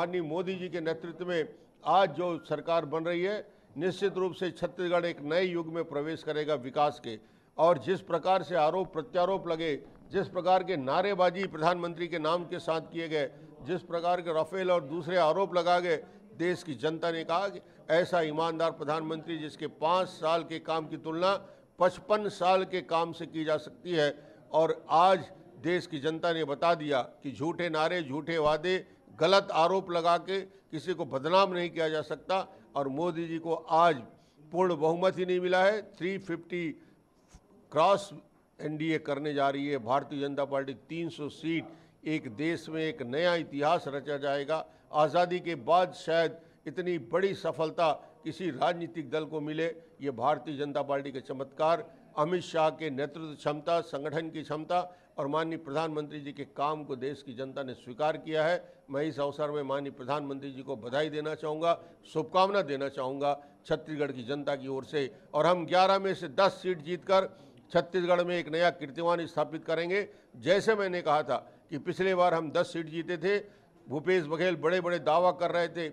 माननीय मोदी जी के नेतृत्व में आज जो सरकार बन रही है निश्चित रूप से छत्तीसगढ़ एक नए युग में प्रवेश करेगा विकास के और जिस प्रकार से आरोप प्रत्यारोप लगे जिस प्रकार के नारेबाजी प्रधानमंत्री के नाम के साथ किए गए जिस प्रकार के राफेल और दूसरे आरोप लगा गए देश की जनता ने कहा कि ऐसा ईमानदार प्रधानमंत्री जिसके पाँच साल के काम की तुलना पचपन साल के काम से की जा सकती है और आज देश की जनता ने बता दिया कि झूठे नारे झूठे वादे गलत आरोप लगा के किसी को बदनाम नहीं किया जा सकता और मोदी जी को आज पूर्ण बहुमत ही नहीं मिला है 350 क्रॉस एनडीए करने जा रही है भारतीय जनता पार्टी 300 सीट एक देश में एक नया इतिहास रचा जाएगा आज़ादी के बाद शायद इतनी बड़ी सफलता किसी राजनीतिक दल को मिले ये भारतीय जनता पार्टी के चमत्कार अमित शाह के नेतृत्व क्षमता संगठन की क्षमता और माननीय प्रधानमंत्री जी के काम को देश की जनता ने स्वीकार किया है मैं इस अवसर में माननीय प्रधानमंत्री जी को बधाई देना चाहूँगा शुभकामना देना चाहूँगा छत्तीसगढ़ की जनता की ओर से और हम ग्यारह में से दस सीट जीतकर छत्तीसगढ़ में एक नया कीर्तिमान स्थापित करेंगे जैसे मैंने कहा था कि पिछले बार हम दस सीट जीते थे भूपेश बघेल बड़े बड़े दावा कर रहे थे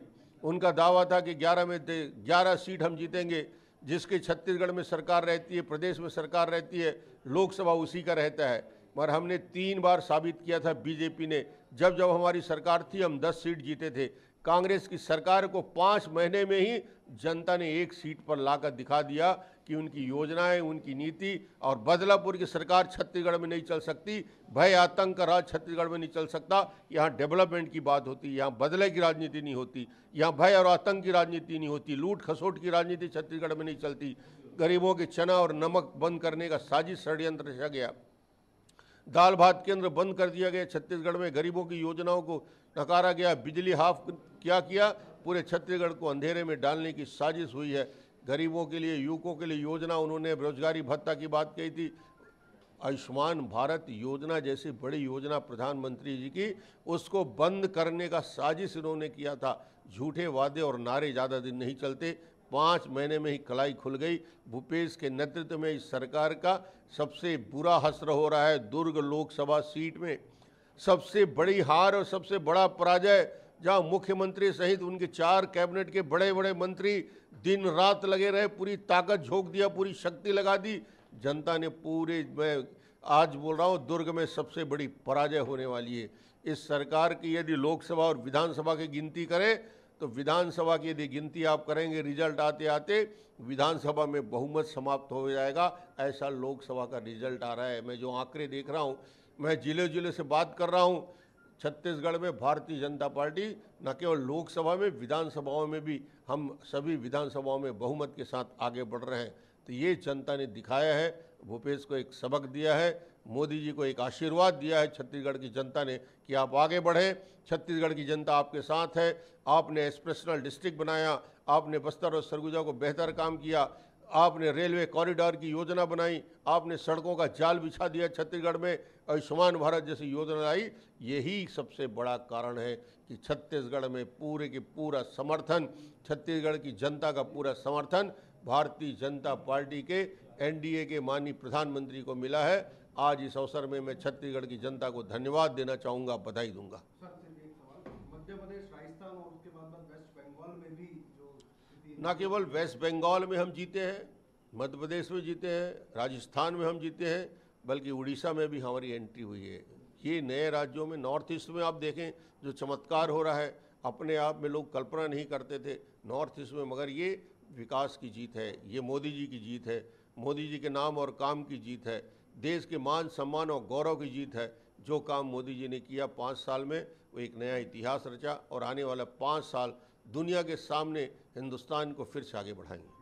उनका दावा था कि 11 में ग्यारह सीट हम जीतेंगे जिसके छत्तीसगढ़ में सरकार रहती है प्रदेश में सरकार रहती है लोकसभा उसी का रहता है मगर हमने तीन बार साबित किया था बीजेपी ने जब जब हमारी सरकार थी हम दस सीट जीते थे कांग्रेस की सरकार को पाँच महीने में ही जनता ने एक सीट पर लाकर दिखा दिया कि उनकी योजनाएं उनकी नीति और बदलापुर की सरकार छत्तीसगढ़ में नहीं चल सकती भय आतंक का राज छत्तीसगढ़ में नहीं चल सकता यहाँ डेवलपमेंट की बात होती यहाँ बदले की राजनीति नहीं होती यहाँ भय और आतंक की राजनीति नहीं होती लूट खसोट की राजनीति छत्तीसगढ़ में नहीं चलती गरीबों के चना और नमक बंद करने का साजिश षड्यंत्र रचा गया दाल भात केंद्र बंद कर दिया गया छत्तीसगढ़ में गरीबों की योजनाओं को नकारा गया बिजली हाफ क्या किया पूरे छत्तीसगढ़ को अंधेरे में डालने की साजिश हुई है गरीबों के लिए युवकों के लिए योजना उन्होंने बेरोजगारी भत्ता की बात कही थी आयुष्मान भारत योजना जैसी बड़ी योजना प्रधानमंत्री जी की उसको बंद करने का साजिश इन्होंने किया था झूठे वादे और नारे ज़्यादा दिन नहीं चलते पाँच महीने में ही कलाई खुल गई भूपेश के नेतृत्व में इस सरकार का सबसे बुरा हसर हो रहा है दुर्ग लोकसभा सीट में सबसे बड़ी हार और सबसे बड़ा पराजय जहां मुख्यमंत्री सहित उनके चार कैबिनेट के बड़े बड़े मंत्री दिन रात लगे रहे पूरी ताकत झोंक दिया पूरी शक्ति लगा दी जनता ने पूरे मैं आज बोल रहा हूँ दुर्ग में सबसे बड़ी पराजय होने वाली है इस सरकार की यदि लोकसभा और विधानसभा की गिनती करें तो विधानसभा की यदि गिनती आप करेंगे रिजल्ट आते आते विधानसभा में बहुमत समाप्त हो जाएगा ऐसा लोकसभा का रिजल्ट आ रहा है मैं जो आंकड़े देख रहा हूँ मैं जिले जिले से बात कर रहा हूँ छत्तीसगढ़ में भारतीय जनता पार्टी न केवल लोकसभा में विधानसभाओं में भी हम सभी विधानसभाओं में बहुमत के साथ आगे बढ़ रहे हैं तो ये जनता ने दिखाया है भूपेश को एक सबक दिया है मोदी जी को एक आशीर्वाद दिया है छत्तीसगढ़ की जनता ने कि आप आगे बढ़ें छत्तीसगढ़ की जनता आपके साथ है आपने एक्सप्रेशनल डिस्ट्रिक्ट बनाया आपने बस्तर और सरगुजा को बेहतर काम किया आपने रेलवे कॉरिडोर की योजना बनाई आपने सड़कों का जाल बिछा दिया छत्तीसगढ़ में आयुष्मान भारत जैसी योजना आई यही सबसे बड़ा कारण है कि छत्तीसगढ़ में पूरे के पूरा समर्थन छत्तीसगढ़ की जनता का पूरा समर्थन भारतीय जनता पार्टी के एनडीए के माननीय प्रधानमंत्री को मिला है आज इस अवसर में मैं छत्तीसगढ़ की जनता को धन्यवाद देना चाहूँगा बधाई दूंगा न केवल वेस्ट बंगाल में हम जीते हैं मध्य प्रदेश में जीते हैं राजस्थान में हम जीते हैं बल्कि उड़ीसा में भी हमारी एंट्री हुई है ये नए राज्यों में नॉर्थ ईस्ट में आप देखें जो चमत्कार हो रहा है अपने आप में लोग कल्पना नहीं करते थे नॉर्थ ईस्ट में मगर ये विकास की जीत है ये मोदी जी की जीत है मोदी जी के नाम और काम की जीत है देश के मान सम्मान और गौरव की जीत है जो काम मोदी जी ने किया पाँच साल में वो एक नया इतिहास रचा और आने वाला पाँच साल दुनिया के सामने हिंदुस्तान को फिर से आगे बढ़ाएंगे